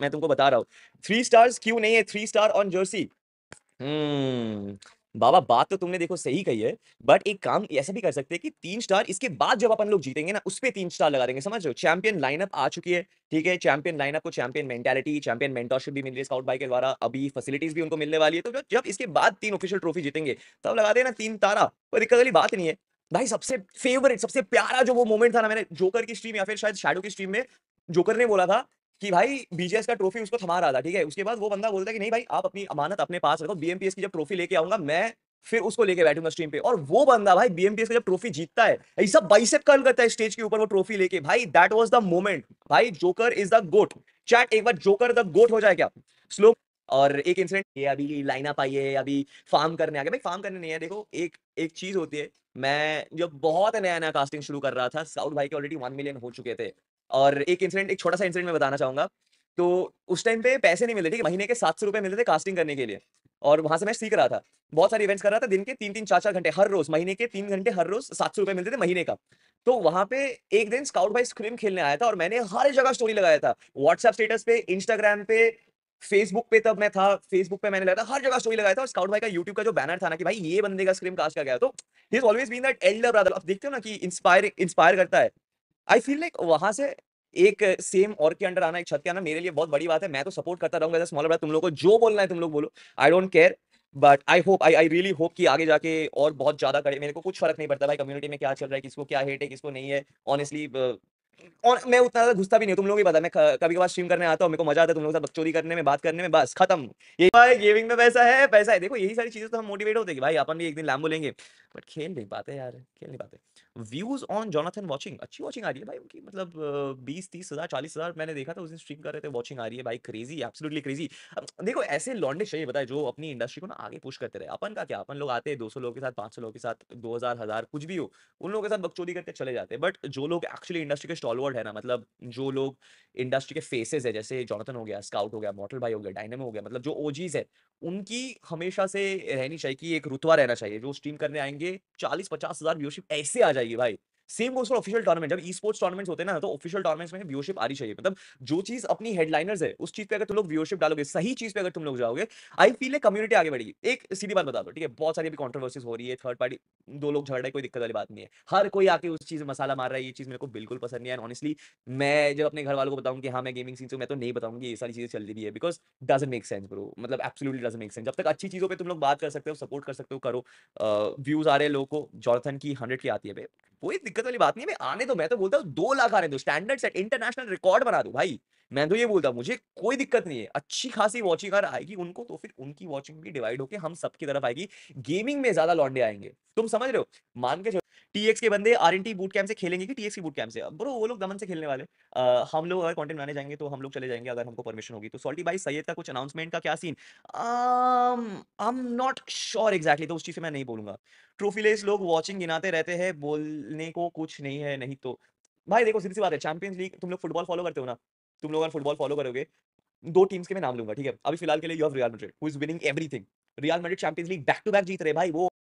मैं तुमको बता रहा हूँ थ्री स्टार्स क्यों नहीं है थ्री स्टार ऑन जर्सी बाबा बात तो तुमने देखो सही कही है बट एक काम ऐसा भी कर सकते हैं कि तीन स्टार इसके बाद जब अपन लोग जीतेंगे ना उस पर तीन स्टार लगा देंगे समझ लो चैंपियन लाइनअप आ चुकी है ठीक है चैंपियन लाइनअप को चैंपियन मेंटालिटी चैंपियन मेंटोरशिप भी मिल रही है स्काउट बाई के द्वारा अभी फैसिलिटीज भी उनको मिलने वाली है तो जब इसके बाद तीन ऑफिशियल ट्रॉफी जीतेंगे तब लगा देना तीन तारा कोई दिक्कत वाली बात नहीं है भाई सबसे फेवरेट सबसे प्यारा जो वो मोमेंट था ना मैंने जोकर की स्ट्रीम या फिर शायद शेडो की स्ट्रीम में जोकर ने बोला था कि भाई बीजेएस का ट्रॉफी उसको थमा रहा था ठीक है उसके बाद वो बंदा बोलता है कि नहीं भाई आप अपनी अमानत अपने पास रखो बीएमपीएस की जब ट्रॉफी लेके आऊंगा मैं फिर उसको लेके बैठूंगा स्ट्रीम पे और वो बंदा भाई बीएमपीएस का जब ट्रॉफी जीतता है ऐसा बाइसेप कर्ल करता है स्टेज के ऊपर वो ट्रॉफी लेके भाई दैट वॉज द मोमेंट भाई joker is the goat chat एक बार जोकर द गोट हो जाए क्या स्लो और एक इंसिडेंट ये अभी लाइन अप आई है अभी फार्म करने आ गया भाई फार्म करने नहीं है देखो एक एक चीज होती है मैं जब बहुत नया नया कास्टिंग शुरू कर रहा था साउथ भाई के ऑलरेडी वन मिलियन हो चुके थे और एक इंसिडेंट एक छोटा सा इंसिडेंट मैं बताना चाहूंगा तो उस टाइम पे पैसे नहीं मिले ठीक है महीने के सात सौ रुपए मिलते थे कास्टिंग करने के लिए और वहां से मैं सीख रहा था बहुत सारे इवेंट्स कर रहा था दिन के तीन तीन चार चार घंटे हर रोज महीने के तीन घंटे हर रोज सात सौ रुपए मिलते थे महीने का तो वहां पे एक दिन स्काउट बाई स्क्रीम खेलने आया था और मैंने हर जगह स्टोरी लगाया था व्हाट्सएप स्टेटस पे इंस्टाग्राम पे फेसबुक पे तब मैं था फेसबुक पे मैंने लगा था हर जगह स्टोरी लगाया था और स्काउट भाई का यूट्यूब का जो बैनर था ना कि भाई ये बंदे का स्क्रीम कास्ट का गया तो he is always been that elder brother आप देखते हो ना कि इंस्पायर इंस्पायर करता है आई फील लाइक वहां से एक सेम और के अंडर आना एक छत के आना मेरे लिए बहुत बड़ी बात है मैं तो सपोर्ट करता रहूंगा स्मॉलर ब्रदर तुम लोग को जो बोलना है तुम लोग बोलो I don't care but I hope I I really hope कि आगे जाके और बहुत ज्यादा करे मेरे को कुछ फर्क नहीं पड़ता भाई कम्युनिटी में क्या चल रहा है किसको क्या हेट है किसको नहीं है ऑनेस्टली और मैं उतना ज्यादा घुसता भी नहीं तुम लोग भी पता मैं कभी कभार स्ट्रीम करने आता हूँ मेरे को मजा आता है तुम लोग साथ बकचोरी करने में बात करने में बस खत्म ये भाई गेमिंग में पैसा है पैसा है देखो यही सारी चीजें तो हम मोटिवेट होते हैं भाई अपन भी एक दिन लैम बोलेंगे बट खेल नहीं पाते यार खेल नहीं पाते व्यूज ऑन जोनाथन वॉचिंग अच्छी वॉचिंग आ रही है भाई उनकी मतलब बीस तीस हजार चालीस हजार मैंने देखा था उस दिन स्ट्रीम कर रहे थे वॉचिंग आ रही है भाई क्रेजी एब्सोल्युटली क्रेजी देखो ऐसे लॉन्डे चाहिए बताए जो अपनी इंडस्ट्री को ना आगे पुश करते रहे अपन का क्या अपन लोग आते हैं दो सौ लोगों के साथ पांच सौ लोगों के साथ दो हजार हजार कुछ भी हो उन लोगों के साथ बकचोरी करते चले जाते हैं बट जो लोग एक्चुअली इंडस्ट्री के स्टॉलवर्ड है ना मतलब जो लोग इंडस्ट्री के फेसेस है जैसे जोनाथन हो गया स्काउट हो गया मॉटल भाई हो गया डायनेमो हो गया मतलब जो ओजीज है उनकी हमेशा से रहनी चाहिए कि एक रुतवा रहना चाहिए जो स्ट्रीम करने आएंगे चालीस पचास हजार व्यूशिप ऐसे आ जाएगी भाई same goes for official tournament जब ई स्पोर्ट्स टूर्नामेंट्स होते हैं ना तो ऑफिशियल टूर्नामेंट्स में व्यूशिप आनी चाहिए मतलब जो चीज अपनी हेडलाइनर्स है उस चीज पे अगर तुम लोग व्यूशिप डालोगे सही चीज पे अगर तुम लोग जाओगे आई फील है कम्युनिटी आगे बढ़ेगी एक सीधी बात बता दो ठीक है बहुत सारी अभी कॉन्ट्रोवर्सीज हो रही है थर्ड पार्टी दो लोग झड़ रहे कोई दिक्कत वाली बात नहीं है हर कोई आके उस चीज में मसाला मार रहा है ये चीज मेरे को बिल्कुल पसंद नहीं है ऑनेस्टली मैं जब अपने घर वालों को बताऊँ कि हाँ मैं गेमिंग सीन से मैं तो नहीं बताऊंगी ये सारी चीजें चल रही है because doesn't make sense bro मतलब एब्सोल्युटली डजेंट मेक सेंस जब तक अच्छी चीजों पर तुम लोग बात कर सकते हो सपोर्ट कर सकते हो करो व्यूज आ रहे हैं लोगों को जॉर्थन की हंड्रेड की आती है कोई दिक्कत वाली बात नहीं है मैं आने दो मैं तो बोलता हूँ दो लाख आने दो स्टैंडर्ड सेट इंटरनेशनल रिकॉर्ड बना दो भाई मैं तो ये बोलता मुझे कोई दिक्कत नहीं है अच्छी खासी वॉचिंग अगर आएगी उनको तो फिर उनकी वॉचिंग भी डिवाइड होकर हम सबकी तरफ आएगी गेमिंग में ज्यादा लॉन्डे आएंगे तुम समझ रहे हो मान के चलो टीएक्स के बंदे R N T boot camp से खेलेंगे कि टीएक्स की बूट कैम्प से ब्रो वो लोग दमन से खेलने वाले आ, हम लोग अगर कंटेंट बनाने जाएंगे तो हम लोग चले जाएंगे अगर हमको परमिशन होगी तो सॉल्टी भाई सैयद का कुछ अनाउंसमेंट का क्या scene I am not sure exactly तो उस चीज़ से मैं नहीं बोलूंगा ट्रोफी लेस लोग वॉचिंग गिनाते रहते हैं बोलने को कुछ नहीं है नहीं तो भाई देखो सीधी सी बात है चैंपियंस लीग तुम लोग फुटबॉल फॉलो करते हो ना तुम लोग अगर फुटबॉल फॉलो करोगे दो टीम्स के मैं नाम लूंगा ठीक है अभी फिलहाल के लिए you have Real Madrid who is winning everything Real Madrid Champions League back to back जीत रहे भाई वो